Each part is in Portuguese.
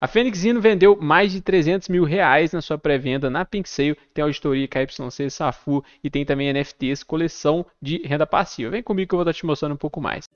A Fênix vendeu mais de 300 mil reais na sua pré-venda na Pink Sale, tem auditoria KYC, Safu e tem também NFTs, coleção de renda passiva. Vem comigo que eu vou estar te mostrando um pouco mais.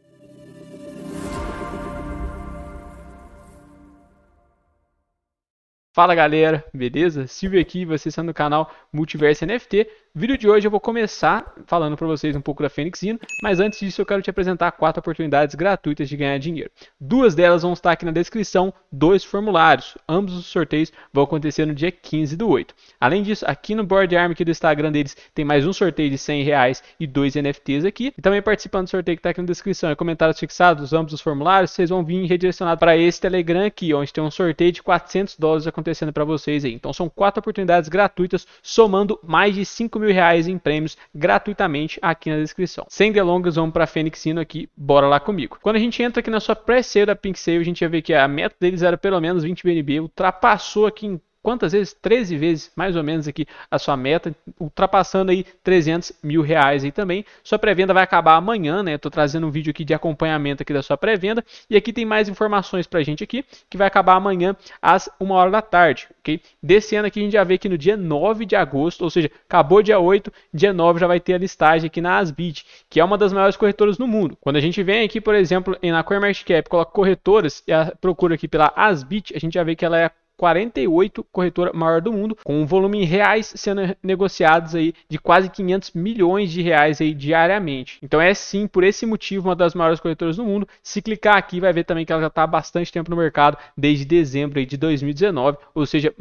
Fala galera, beleza? Silvio aqui, você está no canal Multiverso NFT vídeo de hoje eu vou começar falando para vocês um pouco da Fênix Hino, mas antes disso eu quero te apresentar quatro oportunidades gratuitas de ganhar dinheiro. Duas delas vão estar aqui na descrição, dois formulários. Ambos os sorteios vão acontecer no dia 15 do 8. Além disso, aqui no Board Arm aqui do Instagram deles tem mais um sorteio de 100 reais e dois NFTs aqui. E também participando do sorteio que está aqui na descrição e é comentários fixados, ambos os formulários, vocês vão vir redirecionado para esse Telegram aqui, onde tem um sorteio de 400 dólares acontecendo para vocês aí. Então são quatro oportunidades gratuitas, somando mais de 5 mil reais em prêmios gratuitamente aqui na descrição. Sem delongas, vamos para a Fênix Sino aqui, bora lá comigo. Quando a gente entra aqui na sua pré-sale da Pink Sale, a gente vai ver que a meta deles era pelo menos 20 BNB, ultrapassou aqui em quantas vezes? 13 vezes, mais ou menos, aqui a sua meta, ultrapassando aí 300 mil reais aí também. Sua pré-venda vai acabar amanhã, né? Estou trazendo um vídeo aqui de acompanhamento aqui da sua pré-venda. E aqui tem mais informações para a gente aqui, que vai acabar amanhã às 1 hora da tarde, ok? Desse ano aqui a gente já vê que no dia 9 de agosto, ou seja, acabou dia 8, dia 9 já vai ter a listagem aqui na Asbit, que é uma das maiores corretoras no mundo. Quando a gente vem aqui, por exemplo, na CoinMarketCap, coloca corretoras e a procura aqui pela Asbit, a gente já vê que ela é a 48 corretora maior do mundo, com um volume em reais sendo negociados aí de quase 500 milhões de reais aí diariamente. Então é sim, por esse motivo, uma das maiores corretoras do mundo. Se clicar aqui, vai ver também que ela já está há bastante tempo no mercado, desde dezembro de 2019, ou seja,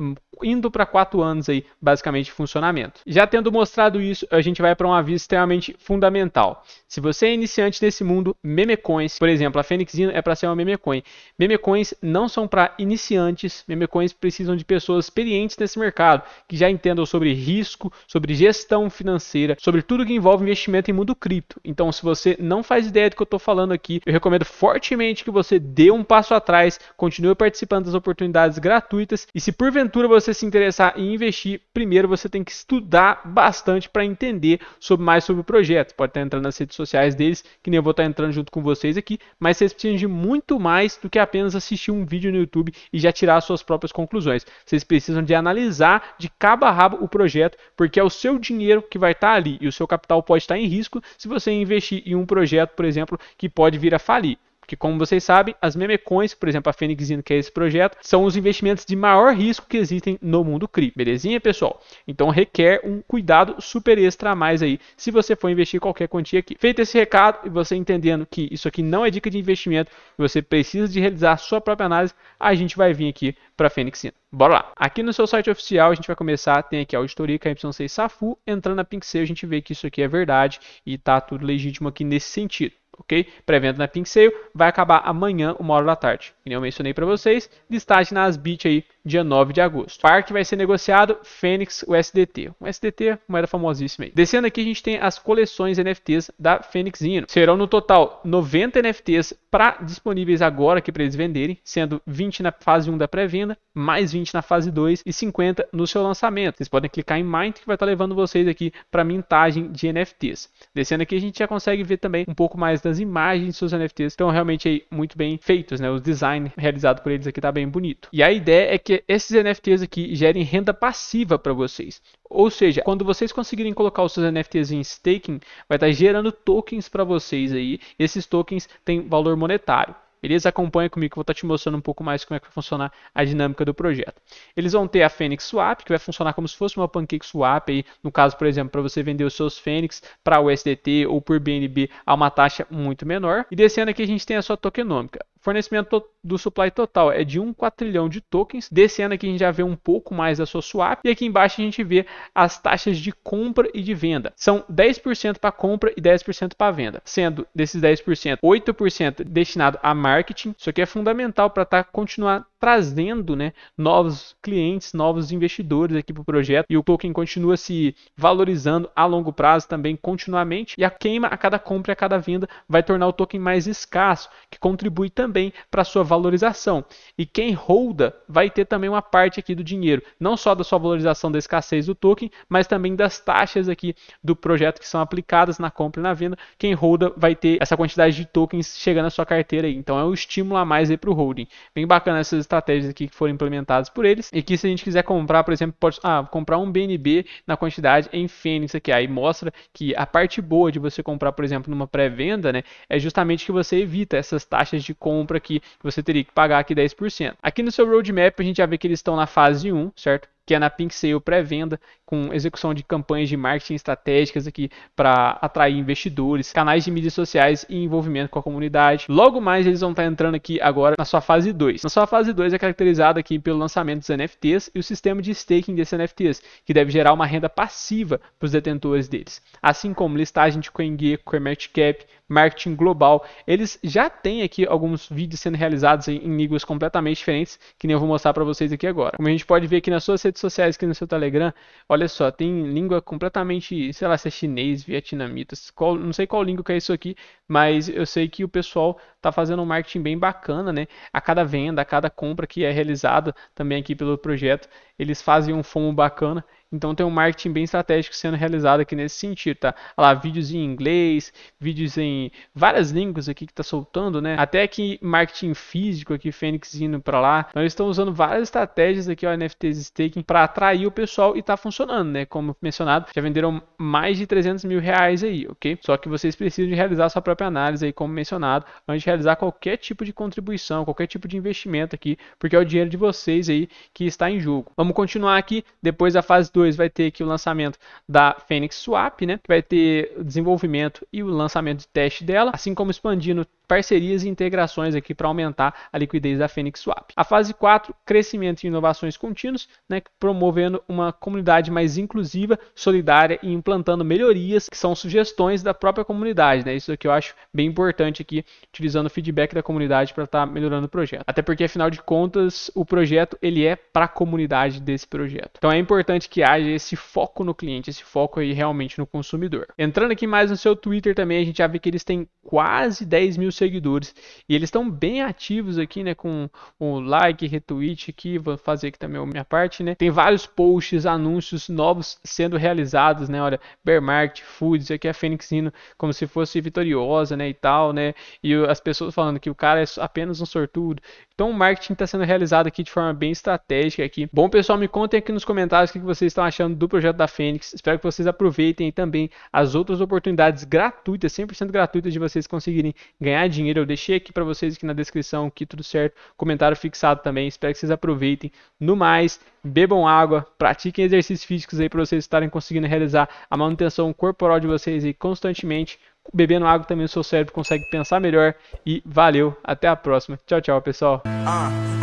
indo para quatro anos aí, basicamente, de funcionamento. Já tendo mostrado isso, a gente vai para um aviso extremamente fundamental. Se você é iniciante nesse mundo, memecoins, por exemplo, a Fênix é para ser uma memecoin. Memecoins não são para iniciantes, memecoins precisam de pessoas experientes nesse mercado, que já entendam sobre risco, sobre gestão financeira, sobre tudo que envolve investimento em mundo cripto. Então, se você não faz ideia do que eu estou falando aqui, eu recomendo fortemente que você dê um passo atrás, continue participando das oportunidades gratuitas e se porventura você você se interessar em investir, primeiro você tem que estudar bastante para entender sobre mais sobre o projeto. Pode estar entrando nas redes sociais deles, que nem eu vou estar entrando junto com vocês aqui, mas vocês precisam de muito mais do que apenas assistir um vídeo no YouTube e já tirar suas próprias conclusões. Vocês precisam de analisar de cabo a rabo o projeto, porque é o seu dinheiro que vai estar ali e o seu capital pode estar em risco se você investir em um projeto, por exemplo, que pode vir a falir. Porque, como vocês sabem, as memecoins, por exemplo, a Fênix que é esse projeto, são os investimentos de maior risco que existem no mundo CRI, belezinha, pessoal? Então requer um cuidado super extra a mais aí, se você for investir qualquer quantia aqui. Feito esse recado e você entendendo que isso aqui não é dica de investimento, você precisa de realizar sua própria análise, a gente vai vir aqui para a Fênix Bora lá. Aqui no seu site oficial, a gente vai começar, tem aqui a auditoria KY6 é Safu, entrando na Pink a gente vê que isso aqui é verdade e está tudo legítimo aqui nesse sentido ok? Pré-venda na Pink Sale vai acabar amanhã, uma hora da tarde. E eu mencionei para vocês, Destaque na Asbit aí, dia 9 de agosto. Parque vai ser negociado, Fênix USDT. Um SDT, é moeda famosíssima aí. Descendo aqui, a gente tem as coleções NFTs da Fênix Ino. Serão no total 90 NFTs para disponíveis agora aqui para eles venderem, sendo 20 na fase 1 da pré-venda, mais 20 na fase 2 e 50 no seu lançamento. Vocês podem clicar em Mint que vai estar tá levando vocês aqui para mintagem de NFTs. Descendo aqui, a gente já consegue ver também um pouco mais das imagens de seus NFTs estão realmente aí muito bem feitos, né? O design realizado por eles aqui tá bem bonito. E a ideia é que esses NFTs aqui gerem renda passiva para vocês. Ou seja, quando vocês conseguirem colocar os seus NFTs em staking, vai estar tá gerando tokens para vocês aí. Esses tokens têm valor monetário. Beleza? Acompanha comigo que eu vou estar tá te mostrando um pouco mais como é que vai funcionar a dinâmica do projeto. Eles vão ter a Fênix Swap, que vai funcionar como se fosse uma Pancake Swap, aí, no caso, por exemplo, para você vender os seus Fênix para o USDT ou por BNB a uma taxa muito menor. E descendo aqui a gente tem a sua tokenômica fornecimento do supply total é de 1 quatrilhão de tokens. Descendo aqui a gente já vê um pouco mais da sua swap. E aqui embaixo a gente vê as taxas de compra e de venda. São 10% para compra e 10% para venda. Sendo desses 10%, 8% destinado a marketing. Isso aqui é fundamental para tá, continuar trazendo né, novos clientes, novos investidores aqui para o projeto. E o token continua se valorizando a longo prazo também continuamente. E a queima a cada compra e a cada venda vai tornar o token mais escasso, que contribui também também para sua valorização. E quem holda vai ter também uma parte aqui do dinheiro, não só da sua valorização da escassez do token, mas também das taxas aqui do projeto que são aplicadas na compra e na venda. Quem holda vai ter essa quantidade de tokens chegando à sua carteira aí. Então é um estímulo a mais aí para o holding. Bem bacana essas estratégias aqui que foram implementadas por eles. E que se a gente quiser comprar, por exemplo, pode ah, comprar um BNB na quantidade em Fênix aqui. Aí mostra que a parte boa de você comprar, por exemplo, numa pré-venda, né, é justamente que você evita essas taxas de compra compra aqui que você teria que pagar aqui 10%. Aqui no seu roadmap a gente já vê que eles estão na fase 1, certo? que é na Pink Sale pré-venda, com execução de campanhas de marketing estratégicas aqui para atrair investidores, canais de mídias sociais e envolvimento com a comunidade. Logo mais eles vão estar tá entrando aqui agora na sua fase 2. Na sua fase 2 é caracterizada aqui pelo lançamento dos NFTs e o sistema de staking desses NFTs, que deve gerar uma renda passiva para os detentores deles, assim como listagem de CoinGecko, CoinMarketCap, marketing global. Eles já têm aqui alguns vídeos sendo realizados em, em línguas completamente diferentes, que nem eu vou mostrar para vocês aqui agora. Como a gente pode ver aqui nas suas redes sociais, aqui no seu Telegram, olha só, tem língua completamente, sei lá, se é chinês, vietnamita, qual, não sei qual língua que é isso aqui, mas eu sei que o pessoal está fazendo um marketing bem bacana, né? A cada venda, a cada compra que é realizada também aqui pelo projeto, eles fazem um FOMO bacana então tem um marketing bem estratégico sendo realizado aqui nesse sentido, tá? Olha lá, vídeos em inglês, vídeos em várias línguas aqui que tá soltando, né? Até que marketing físico aqui, Fênix indo para lá. Então estamos estão usando várias estratégias aqui, ó, NFTs staking para atrair o pessoal e tá funcionando, né? Como mencionado, já venderam mais de 300 mil reais aí, ok? Só que vocês precisam de realizar sua própria análise aí, como mencionado, antes de realizar qualquer tipo de contribuição, qualquer tipo de investimento aqui, porque é o dinheiro de vocês aí que está em jogo. Vamos continuar aqui depois da fase do 2 vai ter aqui o lançamento da Phoenix Swap, né? Que vai ter o desenvolvimento e o lançamento de teste dela, assim como expandindo parcerias e integrações aqui para aumentar a liquidez da Phoenix Swap. A fase 4, crescimento e inovações contínuas, né, promovendo uma comunidade mais inclusiva, solidária e implantando melhorias que são sugestões da própria comunidade, né? Isso que eu acho bem importante aqui, utilizando o feedback da comunidade para estar tá melhorando o projeto. Até porque afinal de contas, o projeto ele é para a comunidade desse projeto. Então é importante que reais esse foco no cliente, esse foco aí realmente no consumidor. Entrando aqui mais no seu Twitter também, a gente já vê que eles têm quase 10 mil seguidores e eles estão bem ativos aqui, né? Com o like, retweet aqui, vou fazer aqui também a minha parte, né? Tem vários posts, anúncios novos sendo realizados, né? Olha, Bear Market, Foods, aqui a Fênix indo como se fosse vitoriosa, né? E tal, né? E as pessoas falando que o cara é apenas um sortudo. Então o marketing está sendo realizado aqui de forma bem estratégica aqui. Bom, pessoal, me contem aqui nos comentários o que vocês estão estão achando do projeto da Fênix. Espero que vocês aproveitem também as outras oportunidades gratuitas, 100% gratuitas de vocês conseguirem ganhar dinheiro. Eu deixei aqui para vocês aqui na descrição que tudo certo, comentário fixado também. Espero que vocês aproveitem. No mais, bebam água, pratiquem exercícios físicos aí para vocês estarem conseguindo realizar a manutenção corporal de vocês aí constantemente. Bebendo água também o seu cérebro consegue pensar melhor e valeu, até a próxima. Tchau, tchau, pessoal. Uh,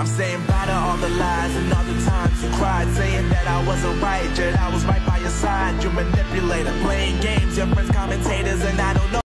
cried, saying that I wasn't right. Yet I was right by your side. You manipulator, playing games. Your friends commentators, and I don't know.